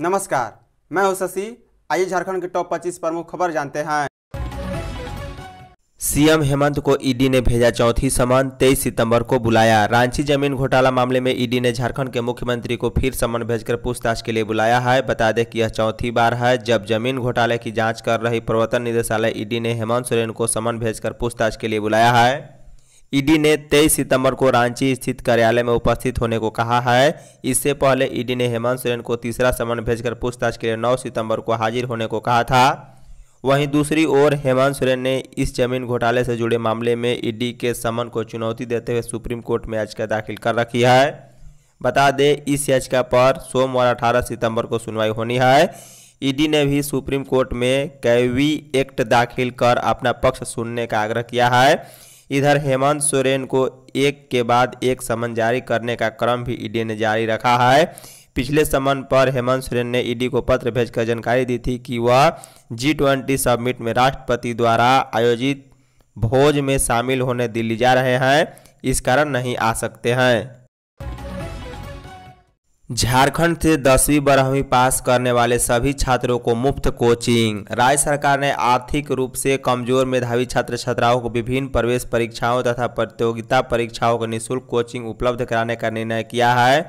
नमस्कार मैं हूं शशि आइए झारखंड के टॉप 25 प्रमुख खबर जानते हैं सीएम हेमंत को ईडी ने भेजा चौथी समन 23 सितंबर को बुलाया रांची जमीन घोटाला मामले में ईडी ने झारखंड के मुख्यमंत्री को फिर समन भेजकर पूछताछ के लिए बुलाया है बता दें कि यह चौथी बार है जब जमीन घोटाले की जांच कर रही प्रवर्तन निदेशालय ईडी ने हेमंत सोरेन को समन भेजकर पूछताछ के लिए बुलाया है ईडी ने 23 सितंबर को रांची स्थित कार्यालय में उपस्थित होने को कहा है इससे पहले ईडी ने हेमंत सोरेन को तीसरा समन भेजकर पूछताछ के लिए 9 सितंबर को हाजिर होने को कहा था वहीं दूसरी ओर हेमंत सोरेन ने इस जमीन घोटाले से जुड़े मामले में ईडी के समन को चुनौती देते हुए सुप्रीम कोर्ट में याचिका दाखिल कर रखी है बता दें इस याचिका पर सोमवार 18 सितंबर को सुनवाई होनी है ईडी ने भी सुप्रीम कोर्ट में कैवी एक्ट दाखिल कर अपना पक्ष सुनने का आग्रह किया है इधर हेमंत सोरेन को एक के बाद एक समन जारी करने का क्रम भी ईडी e ने जारी रखा है पिछले समन पर हेमंत सोरेन ने ईडी e को पत्र भेजकर जानकारी दी थी कि वह जी ट्वेंटी समिट में राष्ट्रपति द्वारा आयोजित भोज में शामिल होने दिल्ली जा रहे हैं इस कारण नहीं आ सकते हैं झारखंड से दसवीं बारहवीं पास करने वाले सभी छात्रों को मुफ्त कोचिंग राज्य सरकार ने आर्थिक रूप से कमजोर मेधावी छात्र छात्राओं को विभिन्न प्रवेश परीक्षाओं तथा प्रतियोगिता परीक्षाओं को निःशुल्क कोचिंग उपलब्ध कराने का निर्णय किया है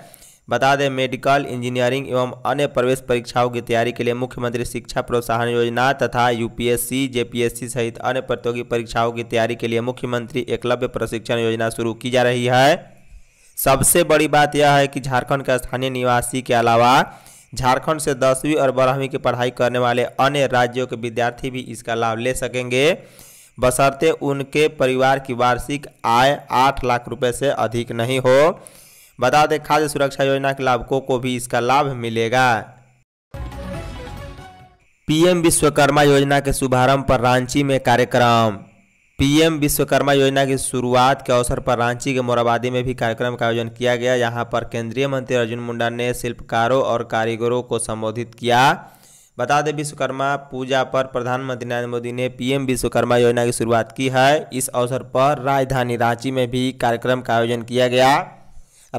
बता दें मेडिकल इंजीनियरिंग एवं अन्य प्रवेश परीक्षाओं की तैयारी के लिए मुख्यमंत्री शिक्षा प्रोत्साहन योजना तथा यूपीएससी जेपीएससी सहित अन्य प्रतियोगी परीक्षाओं की तैयारी के लिए मुख्यमंत्री एकलव्य प्रशिक्षण योजना शुरू की जा रही है सबसे बड़ी बात यह है कि झारखंड के स्थानीय निवासी के अलावा झारखंड से दसवीं और बारहवीं की पढ़ाई करने वाले अन्य राज्यों के विद्यार्थी भी इसका लाभ ले सकेंगे बशर्ते उनके परिवार की वार्षिक आय आठ लाख रुपए से अधिक नहीं हो बता दें खाद्य सुरक्षा योजना के लाभकों को भी इसका लाभ मिलेगा पीएम विश्वकर्मा योजना के शुभारंभ पर रांची में कार्यक्रम पीएम विश्वकर्मा योजना की शुरुआत के अवसर पर रांची के मोराबादी में भी कार्यक्रम का आयोजन किया गया यहां पर केंद्रीय मंत्री अर्जुन मुंडा ने शिल्पकारों और कारीगरों को संबोधित किया बता दें विश्वकर्मा पूजा पर प्रधानमंत्री नरेंद्र मोदी ने पीएम विश्वकर्मा योजना की शुरुआत की है इस अवसर पर राजधानी रांची में भी कार्यक्रम का आयोजन किया गया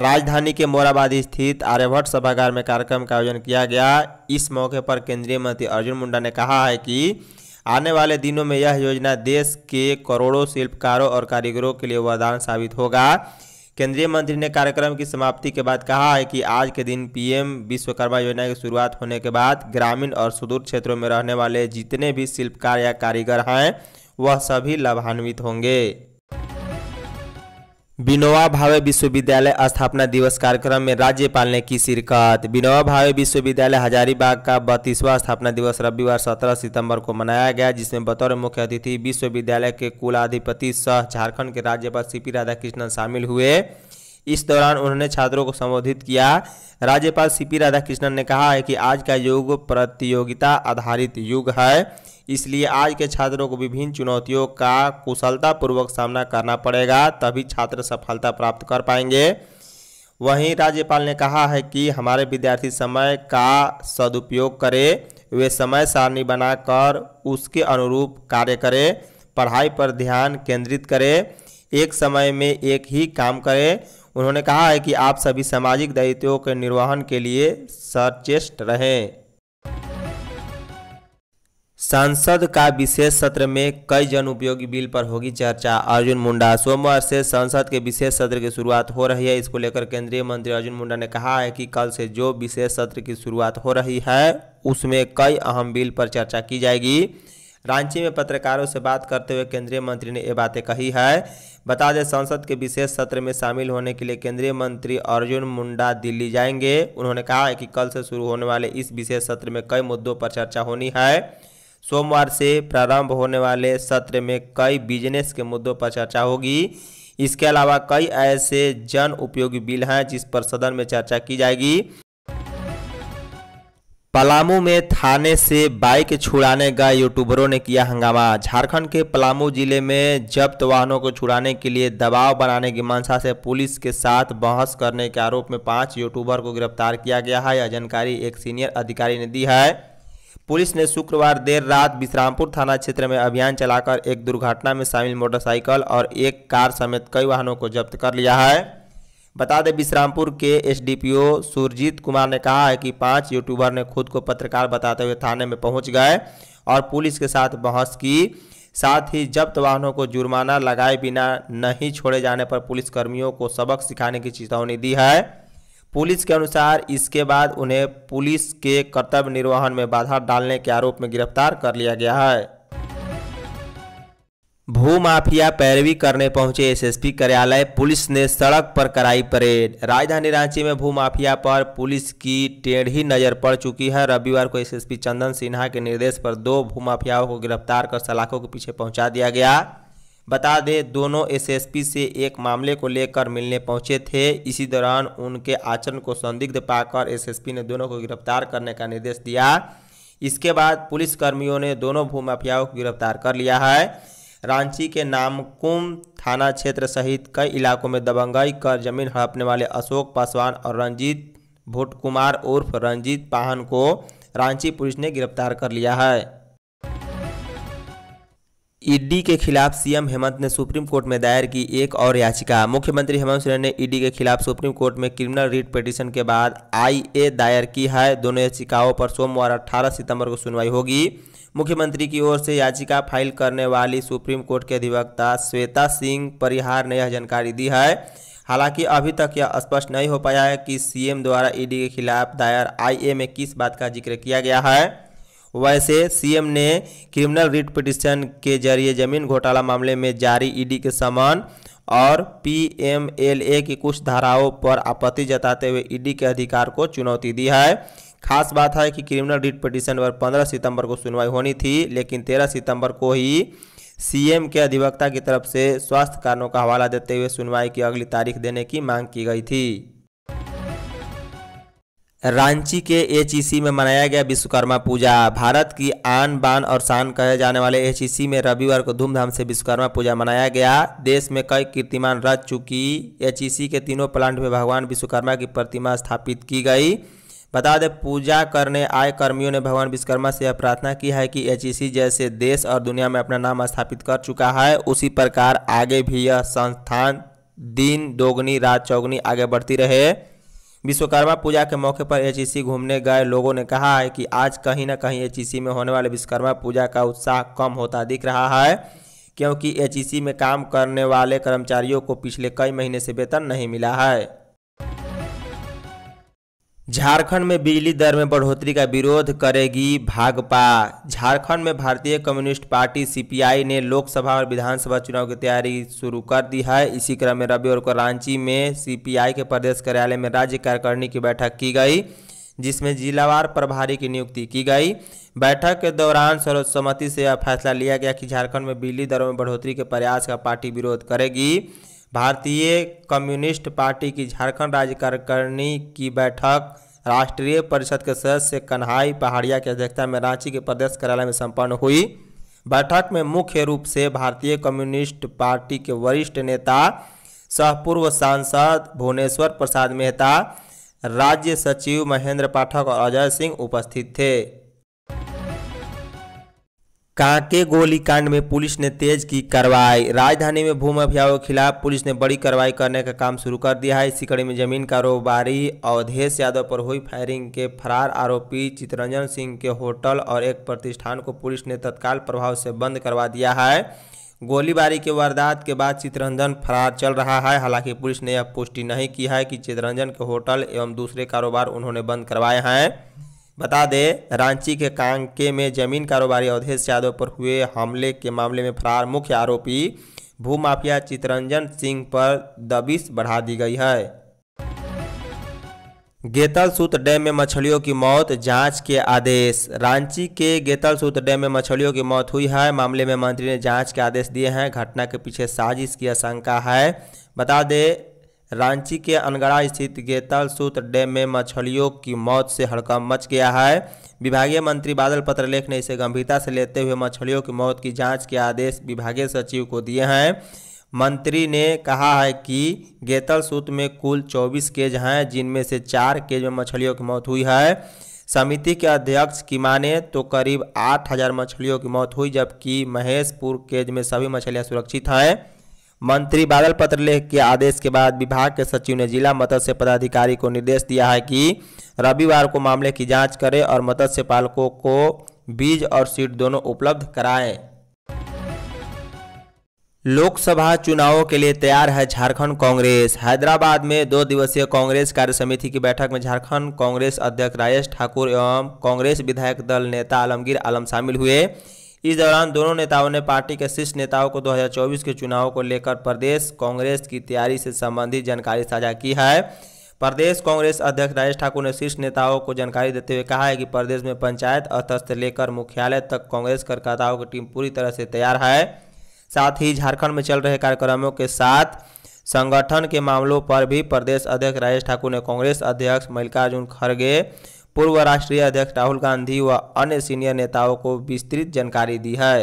राजधानी के मोराबादी स्थित आर्यभट्ट सभागार में कार्यक्रम का आयोजन किया गया इस मौके पर केंद्रीय मंत्री अर्जुन मुंडा ने कहा है कि आने वाले दिनों में यह योजना देश के करोड़ों शिल्पकारों और कारीगरों के लिए वरदान साबित होगा केंद्रीय मंत्री ने कार्यक्रम की समाप्ति के बाद कहा है कि आज के दिन पीएम विश्वकर्मा योजना की शुरुआत होने के बाद ग्रामीण और सुदूर क्षेत्रों में रहने वाले जितने भी शिल्पकार या कारीगर हैं वह सभी लाभान्वित होंगे बिनोवा भावे विश्वविद्यालय स्थापना दिवस कार्यक्रम में राज्यपाल ने की शिरकत बिनोवा भावे विश्वविद्यालय हजारीबाग का बत्तीसवां स्थापना दिवस रविवार 17 सितंबर को मनाया गया जिसमें बतौर मुख्य अतिथि विश्वविद्यालय के कुलाधिपति सह झारखंड के राज्यपाल सी पी राधाकृष्णन शामिल हुए इस दौरान उन्होंने छात्रों को संबोधित किया राज्यपाल सीपी राधाकृष्णन ने कहा है कि आज का युग प्रतियोगिता आधारित युग है इसलिए आज के छात्रों को विभिन्न चुनौतियों का कुशलतापूर्वक सामना करना पड़ेगा तभी छात्र सफलता प्राप्त कर पाएंगे वहीं राज्यपाल ने कहा है कि हमारे विद्यार्थी समय का सदुपयोग करें वे समय सारणी बनाकर उसके अनुरूप कार्य करें पढ़ाई पर ध्यान केंद्रित करें एक समय में एक ही काम करें उन्होंने कहा है कि आप सभी सामाजिक दायित्वों के निर्वहन के लिए सचेष्ट रहें संसद का विशेष सत्र में कई जन उपयोगी बिल पर होगी चर्चा अर्जुन मुंडा सोमवार से संसद के विशेष सत्र की शुरुआत हो रही है इसको लेकर केंद्रीय मंत्री अर्जुन मुंडा ने कहा है कि कल से जो विशेष सत्र की शुरुआत हो रही है उसमें कई अहम बिल पर चर्चा की जाएगी रांची में पत्रकारों से बात करते हुए केंद्रीय मंत्री ने ये बातें कही है बता दें संसद के विशेष सत्र में शामिल होने के लिए केंद्रीय मंत्री अर्जुन मुंडा दिल्ली जाएंगे उन्होंने कहा है कि कल से शुरू होने वाले इस विशेष सत्र में कई मुद्दों पर चर्चा होनी है सोमवार से प्रारंभ होने वाले सत्र में कई बिजनेस के मुद्दों पर चर्चा होगी इसके अलावा कई ऐसे जन उपयोगी बिल हैं जिस पर सदन में चर्चा की जाएगी पलामू में थाने से बाइक छुड़ाने का यूट्यूबरों ने किया हंगामा झारखंड के पलामू जिले में जब्त वाहनों को छुड़ाने के लिए दबाव बनाने की मंशा से पुलिस के साथ बहस करने के आरोप में पांच यूट्यूबर को गिरफ्तार किया गया है यह जानकारी एक सीनियर अधिकारी ने दी है पुलिस ने शुक्रवार देर रात विश्रामपुर थाना क्षेत्र में अभियान चलाकर एक दुर्घटना में शामिल मोटरसाइकिल और एक कार समेत कई वाहनों को जब्त कर लिया है बता दें विश्रामपुर के एसडीपीओ सुरजीत कुमार ने कहा है कि पांच यूट्यूबर ने खुद को पत्रकार बताते हुए थाने में पहुंच गए और पुलिस के साथ बहस की साथ ही जब्त वाहनों को जुर्माना लगाए बिना नहीं छोड़े जाने पर पुलिसकर्मियों को सबक सिखाने की चेतावनी दी है पुलिस के अनुसार इसके बाद उन्हें पुलिस के कर्तव्य निर्वहन में बाधा डालने के आरोप में गिरफ्तार कर लिया गया है भूमाफिया पैरवी करने पहुंचे एसएसपी कार्यालय पुलिस ने सड़क पर कराई परेड राजधानी रांची में भूमाफिया पर पुलिस की टेढ़ी नजर पड़ चुकी है रविवार को एसएसपी चंदन सिन्हा के निर्देश पर दो भूमाफियाओं को गिरफ्तार कर सलाखों के पीछे पहुंचा दिया गया बता दें दोनों एसएसपी से एक मामले को लेकर मिलने पहुंचे थे इसी दौरान उनके आचरण को संदिग्ध पाकर एसएसपी ने दोनों को गिरफ्तार करने का निर्देश दिया इसके बाद पुलिसकर्मियों ने दोनों भूमाफियाओं को गिरफ्तार कर लिया है रांची के नामकुम थाना क्षेत्र सहित कई इलाकों में दबंगई कर जमीन हड़पने वाले अशोक पासवान और रंजीत भुट कुमार उर्फ रंजीत पाहन को रांची पुलिस ने गिरफ्तार कर लिया है ईडी के खिलाफ सीएम हेमंत ने सुप्रीम कोर्ट में दायर की एक और याचिका मुख्यमंत्री हेमंत सोरेन ने ईडी के खिलाफ सुप्रीम कोर्ट में क्रिमिनल रीट पिटीशन के बाद आईए दायर की है दोनों याचिकाओं पर सोमवार 18 सितंबर को सुनवाई होगी मुख्यमंत्री की ओर से याचिका फाइल करने वाली सुप्रीम कोर्ट के अधिवक्ता श्वेता सिंह परिहार ने यह जानकारी दी है हालांकि अभी तक यह स्पष्ट नहीं हो पाया है कि सीएम द्वारा ईडी के खिलाफ दायर आईए में किस बात का जिक्र किया गया है वैसे सीएम ने क्रिमिनल रिट पिटिशन के जरिए जमीन घोटाला मामले में जारी ईडी के समान और पीएमएलए की कुछ धाराओं पर आपत्ति जताते हुए ईडी के अधिकार को चुनौती दी है खास बात है कि क्रिमिनल रिट पिटिशन पर 15 सितंबर को सुनवाई होनी थी लेकिन 13 सितंबर को ही सीएम के अधिवक्ता की तरफ से स्वास्थ्य कारणों का हवाला देते हुए सुनवाई की अगली तारीख देने की मांग की गई थी रांची के एचईसी e में मनाया गया विश्वकर्मा पूजा भारत की आन बान और शान कहे जाने वाले एचईसी e में रविवार को धूमधाम से विश्वकर्मा पूजा मनाया गया देश में कई कीर्तिमान रच चुकी एचईसी e के तीनों प्लांट में भगवान विश्वकर्मा की प्रतिमा स्थापित की गई बता दें पूजा करने आए कर्मियों ने भगवान विश्वकर्मा से यह प्रार्थना की है कि एच जैसे देश और दुनिया में अपना नाम स्थापित कर चुका है उसी प्रकार आगे भी यह संस्थान दिन दोगुनी रात चौगुनी आगे बढ़ती रहे विश्वकर्मा पूजा के मौके पर एच घूमने गए लोगों ने कहा है कि आज कहीं ना कहीं एच में होने वाले विश्वकर्मा पूजा का उत्साह कम होता दिख रहा है क्योंकि एच में काम करने वाले कर्मचारियों को पिछले कई महीने से वेतन नहीं मिला है झारखंड में बिजली दर में बढ़ोतरी का विरोध करेगी भागपा झारखंड में भारतीय कम्युनिस्ट पार्टी सीपीआई ने लोकसभा और विधानसभा चुनाव की तैयारी शुरू कर दी है इसी क्रम में रविवार को रांची में सीपीआई के प्रदेश कार्यालय में राज्य कार्यकारिणी की बैठक की गई जिसमें जिलावार प्रभारी की नियुक्ति की गई बैठक के दौरान सर्वसम्मति से यह फैसला लिया गया कि झारखंड में बिजली दरों में बढ़ोतरी के प्रयास का पार्टी विरोध करेगी भारतीय कम्युनिस्ट पार्टी की झारखंड राज्य कार्यकारिणी की बैठक राष्ट्रीय परिषद के सदस्य कन्हाई पहाड़िया की अध्यक्षता में रांची के प्रदेश कार्यालय में संपन्न हुई बैठक में मुख्य रूप से भारतीय कम्युनिस्ट पार्टी के वरिष्ठ नेता सहपूर्व सांसद भुवनेश्वर प्रसाद मेहता राज्य सचिव महेंद्र पाठक और अजय सिंह उपस्थित थे कांके गोली कांड में पुलिस ने तेज की कार्रवाई राजधानी में भूमाफियाओं के खिलाफ पुलिस ने बड़ी कार्रवाई करने का काम शुरू कर दिया है इसी कड़ी में जमीन कारोबारी अवधेश यादव पर हुई फायरिंग के फरार आरोपी चितरंजन सिंह के होटल और एक प्रतिष्ठान को पुलिस ने तत्काल प्रभाव से बंद करवा दिया है गोलीबारी के वारदात के बाद चितरंजन फरार चल रहा है हालांकि पुलिस ने यह पुष्टि नहीं की है कि चितरंजन के होटल एवं दूसरे कारोबार उन्होंने बंद करवाए हैं बता दें रांची के कांके में जमीन कारोबारी अवधेश यादव पर हुए हमले के मामले में फरार मुख्य आरोपी भूमाफिया चितरंजन सिंह पर दबिश बढ़ा दी गई है गेतलसूत डैम में मछलियों की मौत जांच के आदेश रांची के गेतलसूत डैम में मछलियों की मौत हुई है मामले में मंत्री ने जांच के आदेश दिए हैं घटना के पीछे साजिश की आशंका है बता दें रांची के अनगड़ा स्थित गेतल सूत्र डैम में मछलियों की मौत से हड़कम मच गया है विभागीय मंत्री बादल पत्रलेख ने इसे गंभीरता से लेते हुए मछलियों की मौत की जांच के आदेश विभागीय सचिव को दिए हैं मंत्री ने कहा है कि गेतल सूत्र में कुल 24 केज हैं जिनमें से चार केज में मछलियों की मौत हुई है समिति के अध्यक्ष की माने तो करीब आठ हजार मछलियों की मौत हुई जबकि महेशपुर केज में सभी मछलियाँ सुरक्षित हैं मंत्री बादल पत्र लेख के आदेश के बाद विभाग के सचिव ने जिला मत्स्य पदाधिकारी को निर्देश दिया है कि रविवार को मामले की जांच करें और मत्स्य पालकों को बीज और सीट दोनों उपलब्ध कराएं लोकसभा चुनावों के लिए तैयार है झारखंड कांग्रेस हैदराबाद में दो दिवसीय कांग्रेस कार्य समिति की बैठक में झारखंड कांग्रेस अध्यक्ष राजेश ठाकुर एवं कांग्रेस विधायक दल नेता आलमगीर आलम शामिल हुए इस दौरान दोनों नेताओं ने पार्टी के शीर्ष नेताओं को 2024 के चुनाव को लेकर प्रदेश कांग्रेस की तैयारी से संबंधित जानकारी साझा की है प्रदेश कांग्रेस अध्यक्ष राजेश ठाकुर ने शीर्ष नेताओं को जानकारी देते हुए कहा है कि प्रदेश में पंचायत स्तर से लेकर मुख्यालय तक कांग्रेस कार्यकर्ताओं की टीम पूरी तरह से तैयार है साथ ही झारखंड में चल रहे कार्यक्रमों के साथ संगठन के मामलों पर भी प्रदेश अध्यक्ष राजेश ठाकुर ने कांग्रेस अध्यक्ष मल्लिकार्जुन खड़गे पूर्व राष्ट्रीय अध्यक्ष राहुल गांधी व अन्य सीनियर नेताओं को विस्तृत जानकारी दी है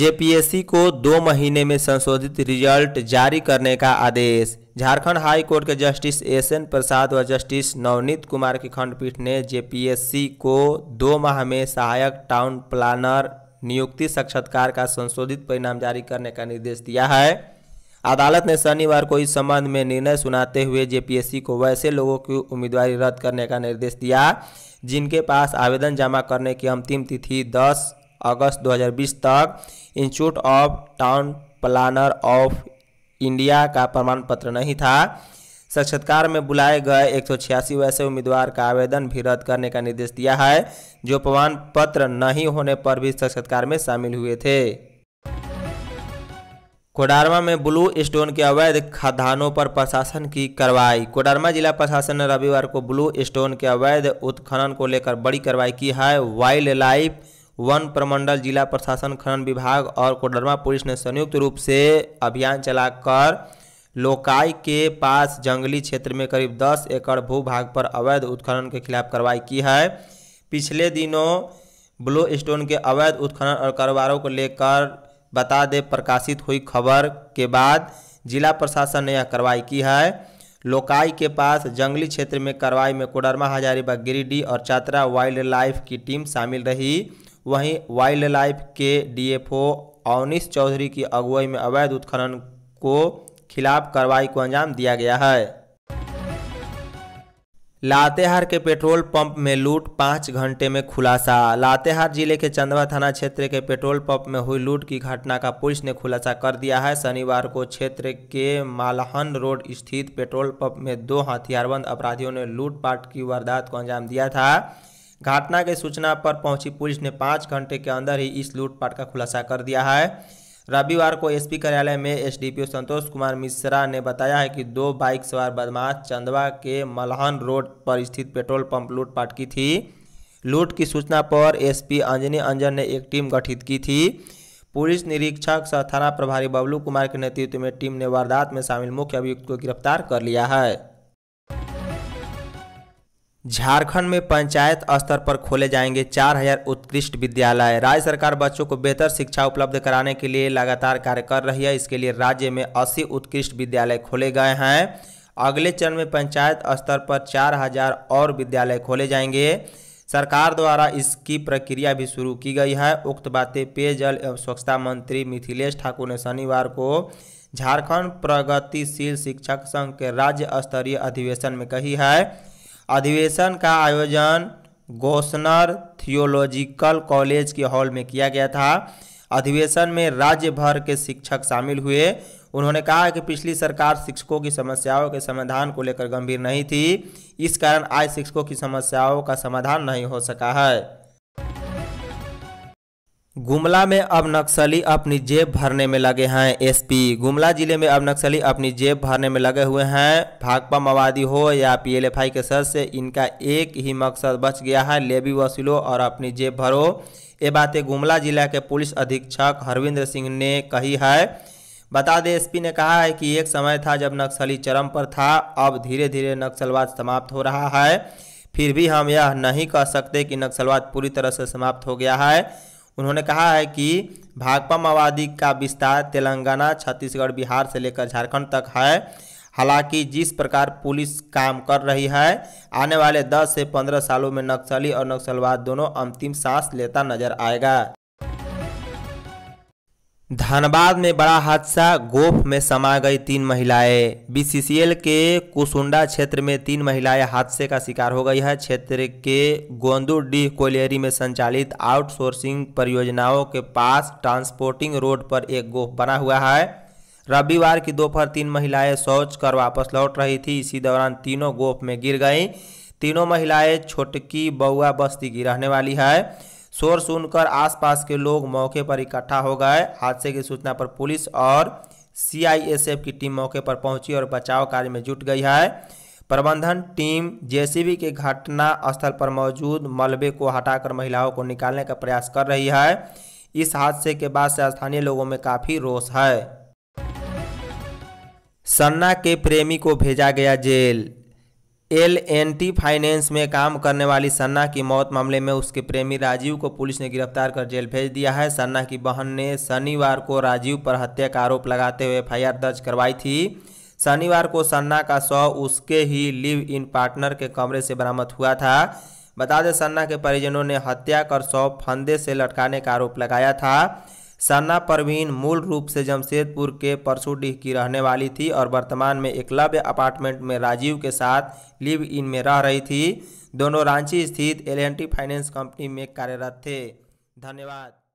जेपीएससी को दो महीने में संशोधित रिजल्ट जारी करने का आदेश झारखंड हाई कोर्ट के जस्टिस एस एन प्रसाद व जस्टिस नवनीत कुमार की खंडपीठ ने जेपीएससी को दो माह में सहायक टाउन प्लानर नियुक्ति साक्षात्कार का संशोधित परिणाम जारी करने का निर्देश दिया है अदालत ने शनिवार को इस संबंध में निर्णय सुनाते हुए जेपीएससी को वैसे लोगों की उम्मीदवारी रद्द करने का निर्देश दिया जिनके पास आवेदन जमा करने की अंतिम तिथि 10 अगस्त 2020 तक institute of town planner of India का प्रमाण पत्र नहीं था साक्षात्कार में बुलाए गए एक वैसे उम्मीदवार का आवेदन भी रद्द करने का निर्देश दिया है जो प्रमाण पत्र नहीं होने पर भी साक्षात्कार में शामिल हुए थे कोडरमा में ब्लू स्टोन के अवैध खदानों पर प्रशासन की कार्रवाई कोडरमा जिला प्रशासन ने रविवार को ब्लू स्टोन के अवैध उत्खनन को लेकर बड़ी कार्रवाई की है वाइल्ड लाइफ वन प्रमंडल जिला प्रशासन खनन विभाग और कोडरमा पुलिस ने संयुक्त रूप से अभियान चलाकर लोकाई के पास जंगली क्षेत्र में करीब दस एकड़ भूभाग पर अवैध उत्खनन के खिलाफ कार्रवाई की है पिछले दिनों ब्लू स्टोन के अवैध उत्खनन और कारोबारों को लेकर बता दें प्रकाशित हुई खबर के बाद जिला प्रशासन ने यह कार्रवाई की है लोकाई के पास जंगली क्षेत्र में कार्रवाई में कोडरमा हजारीबाग गिरिडीह और चात्रा वाइल्ड लाइफ की टीम शामिल रही वहीं वाइल्ड लाइफ के डीएफओ एफ चौधरी की अगुवाई में अवैध उत्खनन को खिलाफ कार्रवाई को अंजाम दिया गया है लातेहार के पेट्रोल पंप में लूट पाँच घंटे में खुलासा लातेहार जिले के चंदवा थाना क्षेत्र के पेट्रोल पंप में हुई लूट की घटना का पुलिस ने खुलासा कर दिया है शनिवार को क्षेत्र के मालहन रोड स्थित पेट्रोल पंप में दो हथियारबंद अपराधियों ने लूटपाट की वारदात को अंजाम दिया था घटना की सूचना पर पहुंची पुलिस ने पाँच घंटे के अंदर ही इस लूटपाट का खुलासा कर दिया है रविवार को एसपी कार्यालय में एसडीपीओ संतोष कुमार मिश्रा ने बताया है कि दो बाइक सवार बदमाश चंदवा के मलहन रोड पर स्थित पेट्रोल पंप लूटपाट की थी लूट की सूचना पर एसपी अंजनी अंजन ने एक टीम गठित की थी पुलिस निरीक्षक सह थाना प्रभारी बबलू कुमार के नेतृत्व में टीम ने वारदात में शामिल मुख्य अभियुक्त को गिरफ्तार कर लिया है झारखंड में पंचायत स्तर पर खोले जाएंगे 4000 उत्कृष्ट विद्यालय राज्य सरकार बच्चों को बेहतर शिक्षा उपलब्ध कराने के लिए लगातार कार्य कर रही है इसके लिए राज्य में 80 उत्कृष्ट विद्यालय खोले गए हैं अगले चरण में पंचायत स्तर पर 4000 और विद्यालय खोले जाएंगे सरकार द्वारा इसकी प्रक्रिया भी शुरू की गई है उक्त बातें पेयजल एवं स्वच्छता मंत्री मिथिलेश ठाकुर ने शनिवार को झारखंड प्रगतिशील शिक्षक संघ के राज्य स्तरीय अधिवेशन में कही है अधिवेशन का आयोजन गोसनर थियोलॉजिकल कॉलेज के हॉल में किया गया था अधिवेशन में राज्य भर के शिक्षक शामिल हुए उन्होंने कहा कि पिछली सरकार शिक्षकों की समस्याओं के समाधान को लेकर गंभीर नहीं थी इस कारण आज शिक्षकों की समस्याओं का समाधान नहीं हो सका है गुमला में अब नक्सली अपनी जेब भरने में लगे हैं एसपी गुमला जिले में अब नक्सली अपनी जेब भरने में लगे हुए हैं भाकपा माओवादी हो या पीएलएफआई के सर से इनका एक ही मकसद बच गया है लेबी वसूलो और अपनी जेब भरो ये बातें गुमला जिला के पुलिस अधीक्षक हरविंद्र सिंह ने कही है बता दें एसपी ने कहा है कि एक समय था जब नक्सली चरम पर था अब धीरे धीरे नक्सलवाद समाप्त हो रहा है फिर भी हम यह नहीं कह सकते कि नक्सलवाद पूरी तरह से समाप्त हो गया है उन्होंने कहा है कि भाकपा माओवादी का विस्तार तेलंगाना छत्तीसगढ़ बिहार से लेकर झारखंड तक है हालांकि जिस प्रकार पुलिस काम कर रही है आने वाले 10 से 15 सालों में नक्सली और नक्सलवाद दोनों अंतिम सांस लेता नजर आएगा धनबाद में बड़ा हादसा गोफ में समा गई तीन महिलाएं बीसीसीएल के कुसुंडा क्षेत्र में तीन महिलाएं हादसे का शिकार हो गई है क्षेत्र के गोंदुडीह कोलेरी में संचालित आउटसोर्सिंग परियोजनाओं के पास ट्रांसपोर्टिंग रोड पर एक गोफ बना हुआ है रविवार की दोपहर तीन महिलाएं शौच कर वापस लौट रही थी इसी दौरान तीनों गोफ में गिर गई तीनों महिलाएं छोटकी बउआ बस्ती की रहने वाली है शोर सुनकर आसपास के लोग मौके पर इकट्ठा हो गए हादसे की सूचना पर पुलिस और सीआईएसएफ की टीम मौके पर पहुंची और बचाव कार्य में जुट गई है प्रबंधन टीम जेसीबी के घटना स्थल पर मौजूद मलबे को हटाकर महिलाओं को निकालने का प्रयास कर रही है इस हादसे के बाद से स्थानीय लोगों में काफ़ी रोष है सन्ना के प्रेमी को भेजा गया जेल एल एन टी फाइनेंस में काम करने वाली सन्ना की मौत मामले में उसके प्रेमी राजीव को पुलिस ने गिरफ्तार कर जेल भेज दिया है सन्ना की बहन ने शनिवार को राजीव पर हत्या का आरोप लगाते हुए एफ दर्ज करवाई थी शनिवार को सन्ना का शव उसके ही लिव इन पार्टनर के कमरे से बरामद हुआ था बता दें सन्ना के परिजनों ने हत्या कर शव फंदे से लटकाने का आरोप लगाया था सन्ना परवीन मूल रूप से जमशेदपुर के परसुडीह की रहने वाली थी और वर्तमान में एकलव्य अपार्टमेंट में राजीव के साथ लिव इन में रह रही थी दोनों रांची स्थित एल फाइनेंस कंपनी में कार्यरत थे धन्यवाद